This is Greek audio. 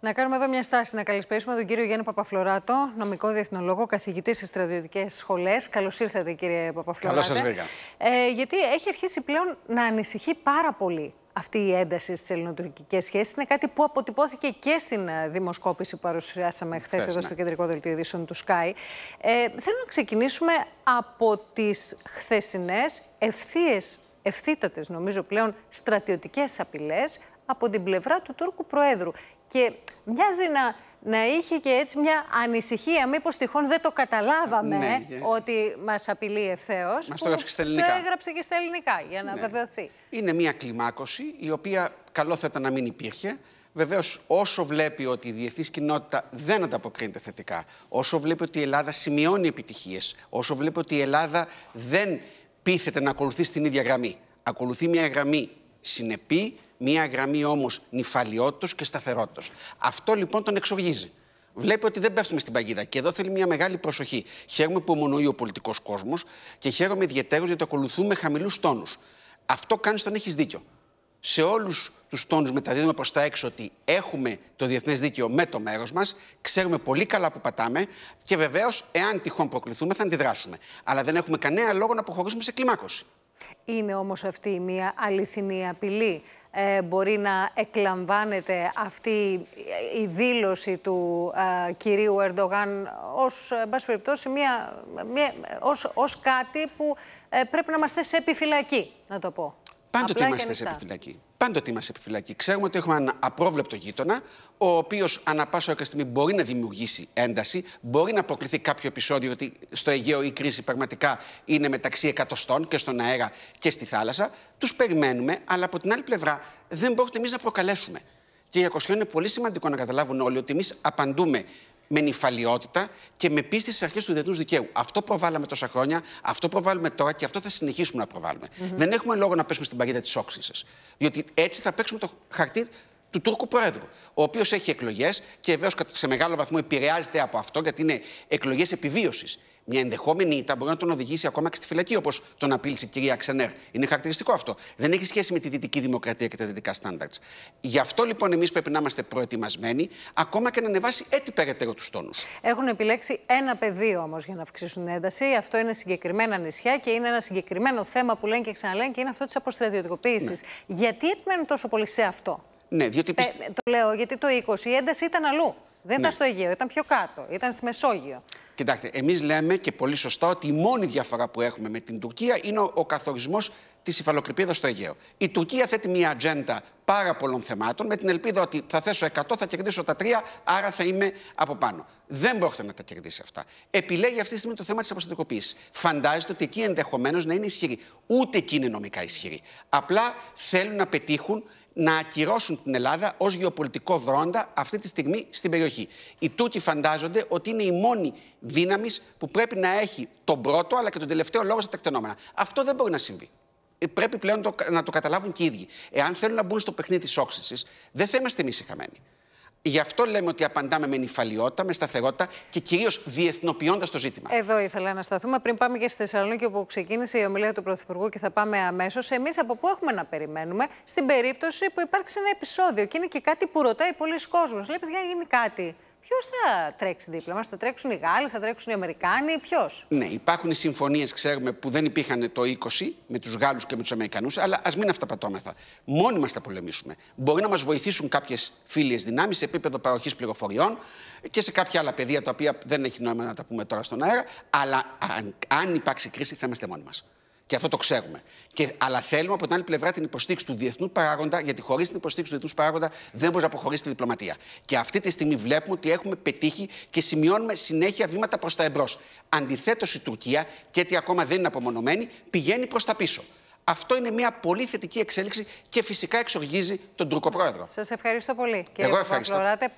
Να κάνουμε εδώ μια στάση, να καλησπέρισουμε τον κύριο Γιάννη Παπαφλωράτο, νομικό διεθνολόγο, καθηγητή σε στρατιωτικές σχολές. Καλώς ήρθατε, κύριε Παπαφλωράτο. Καλώ σας βρήκα. Ε, γιατί έχει αρχίσει πλέον να ανησυχεί πάρα πολύ αυτή η ένταση στις ελληνοτουρκικές σχέσεις. Είναι κάτι που αποτυπώθηκε και στην ε, δημοσκόπηση που παρουσιάσαμε χθες εδώ ναι. στο κεντρικό δελτίο ειδήσεων του Sky. Ε, θέλω να ξεκινήσουμε από τις χθεσινές ευθείες ευθύτατες νομίζω πλέον στρατιωτικές απειλές από την πλευρά του Τούρκου Προέδρου. Και μοιάζει να, να είχε και έτσι μια ανησυχία, μήπως τυχόν δεν το καταλάβαμε ναι, ότι μας απειλεί ευθέως. Μας το έγραψε και στα ελληνικά. για να ναι. βεβαιωθεί. Είναι μια κλιμάκωση η οποία καλό θα ήταν να μην υπήρχε. Βεβαίως, όσο βλέπει ότι η διεθνής κοινότητα δεν ανταποκρίνεται θετικά, όσο βλέπει ότι η Ελλάδα σημειώνει επιτυχίες, όσο βλέπει ότι η Ελλάδα δεν πείθεται να ακολουθεί στην ίδια γραμμή. Ακολουθεί μια γραμμή συνεπή, μία γραμμή όμως νυφαλιότητος και σταθερότητος. Αυτό λοιπόν τον εξοργίζει. Βλέπει ότι δεν πέφτουμε στην παγίδα. Και εδώ θέλει μια μεγάλη προσοχή. Χαίρομαι που ομονοεί ο πολιτικός κόσμος και χαίρομαι ιδιαίτερω γιατί ακολουθούμε χαμηλούς τόνους. Αυτό κάνει όταν έχεις δίκιο. Σε όλους τους τόνους μεταδίδουμε προς τα έξω ότι έχουμε το διεθνές δίκαιο με το μέρος μας, ξέρουμε πολύ καλά που πατάμε και βεβαίως, εάν τυχόν προκληθούμε, θα αντιδράσουμε. Αλλά δεν έχουμε κανένα λόγο να αποχωρήσουμε σε κλιμάκωση. Είναι όμως αυτή μια αληθινή απειλή. Ε, μπορεί να εκλαμβάνεται αυτή η δήλωση του ε, κυρίου Ερντογάν ως, ε, μια, μια, ως, ως κάτι που ε, πρέπει να μας θέσει σε επιφυλακή, να το πω. Πάντοτε είμαστε σε επιφυλακή. Πάντοτε είμαστε σε επιφυλακή. Ξέρουμε ότι έχουμε έναν απρόβλεπτο γείτονα, ο οποίος ανά πάσα ώρα στιγμή μπορεί να δημιουργήσει ένταση, μπορεί να αποκληθεί κάποιο επεισόδιο, ότι στο Αιγαίο η κρίση πραγματικά είναι μεταξύ εκατοστών και στον αέρα και στη θάλασσα. Τους περιμένουμε, αλλά από την άλλη πλευρά δεν μπορούμε εμείς να προκαλέσουμε. Και για Κοσιόν είναι πολύ σημαντικό να καταλάβουν όλοι ότι εμείς απαντούμε με νυφαλιότητα και με πίστη στις αρχές του διεθνούς δικαίου. Αυτό προβάλαμε τόσα χρόνια, αυτό προβάλλουμε τώρα και αυτό θα συνεχίσουμε να προβάλλουμε. Δεν έχουμε λόγο να πέσουμε στην παγίδα της όξυνσης. Διότι έτσι θα παίξουμε το χαρτί του Τούρκου Προέδρου, ο οποίος έχει εκλογές και βεβαίως σε μεγάλο βαθμό επηρεάζεται από αυτό, γιατί είναι εκλογές επιβίωσης. Μια ενδεχόμενη ήττα μπορεί να τον οδηγήσει ακόμα και στη φυλακή, όπως τον απείλησε η κυρία Ξενέρ. Είναι χαρακτηριστικό αυτό. Δεν έχει σχέση με τη δυτική δημοκρατία και τα δυτικά στάνταρτ. Γι' αυτό λοιπόν εμείς πρέπει να είμαστε προετοιμασμένοι, ακόμα και να ανεβάσει έτσι περαιτέρω τους τόνους. Έχουν επιλέξει ένα πεδίο όμως για να αυξήσουν την ένταση. Αυτό είναι συγκεκριμένα νησιά και είναι ένα συγκεκριμένο θέμα που λένε και ξαναλένε και είναι αυτό της αποστρατιωτικοποίησης. Ναι. Γιατί επιμένουν τόσο πολύ σε αυτό. Ναι, διότι... ε, το λέω γιατί το 20 η ένταση ήταν αλλού. Δεν ναι. ήταν στο Αιγαίο, ήταν πιο κάτω, ήταν στη Μεσόγειο. Κοιτάξτε, εμείς λέμε και πολύ σωστά ότι η μόνη διαφορά που έχουμε με την Τουρκία είναι ο, ο καθορισμός της υφαλοκρηπίδας στο Αιγαίο. Η Τουρκία θέτει μια ατζέντα πάρα πολλών θεμάτων με την ελπίδα ότι θα θέσω 100, θα κερδίσω τα 3, άρα θα είμαι από πάνω. Δεν πρόκειται να τα κερδίσει αυτά. Επιλέγει αυτή τη στιγμή το θέμα της αποστατικοποίησης. Φαντάζεται ότι εκεί ενδεχομένως να είναι ισχυρή. Ούτε εκεί είναι νομικά ισχυρή. Απλά θέλουν να πετύχουν να ακυρώσουν την Ελλάδα ως γεωπολιτικό δρόντα αυτή τη στιγμή στην περιοχή. Οι Τούρκοι φαντάζονται ότι είναι η μόνη δύναμης που πρέπει να έχει τον πρώτο αλλά και τον τελευταίο λόγο στα τεκτενόμενα. Αυτό δεν μπορεί να συμβεί. Ε, πρέπει πλέον το, να το καταλάβουν και οι ίδιοι. Εάν θέλουν να μπουν στο παιχνίδι της όξυση, δεν θα είμαστε εμείς χαμένοι. Γι' αυτό λέμε ότι απαντάμε με νυφαλιότητα, με σταθερότητα και κυρίως διεθνοποιώντας το ζήτημα. Εδώ ήθελα να σταθούμε. Πριν πάμε και στη Θεσσαλονίκη, όπου ξεκίνησε η ομιλία του Πρωθυπουργού και θα πάμε αμέσως. Εμείς από πού έχουμε να περιμένουμε, στην περίπτωση που υπάρξει ένα επεισόδιο και είναι και κάτι που ρωτάει πολλοί κόσμος. Λέει, παιδιά, γίνει κάτι. Ποιος θα τρέξει δίπλα μας, θα τρέξουν οι Γάλλοι, θα τρέξουν οι Αμερικάνοι, ποιος. Ναι, υπάρχουν συμφωνίες, ξέρουμε, που δεν υπήρχαν το 20 με τους Γάλλους και με τους Αμερικανούς, αλλά ας μην αυταπατώμεθα. Μόνοι μας θα πολεμήσουμε. Μπορεί να μας βοηθήσουν κάποιες φίλιες δυνάμεις σε επίπεδο παροχής πληροφοριών και σε κάποια άλλα πεδία τα οποία δεν έχει νόημα να τα πούμε τώρα στον αέρα, αλλά αν, αν υπάρξει κρίση θα είμαστε μόνοι μας. Και αυτό το ξέρουμε. Και, αλλά θέλουμε από την άλλη πλευρά την υποστήριξη του διεθνού παράγοντα, γιατί χωρίς την υποστήριξη του διεθνούς παράγοντα δεν μπορεί να αποχωρήσει τη διπλωματία. Και αυτή τη στιγμή βλέπουμε ότι έχουμε πετύχει και σημειώνουμε συνέχεια βήματα προς τα εμπρός. Αντιθέτως, η Τουρκία, και έτσι ακόμα δεν είναι απομονωμένη, πηγαίνει προς τα πίσω. Αυτό είναι μια πολύ θετική εξέλιξη και φυσικά εξοργίζει τον Τουρκοπρόεδρο. Σας ευχαριστώ πολύ, κύριε Εγώ ευχαριστώ.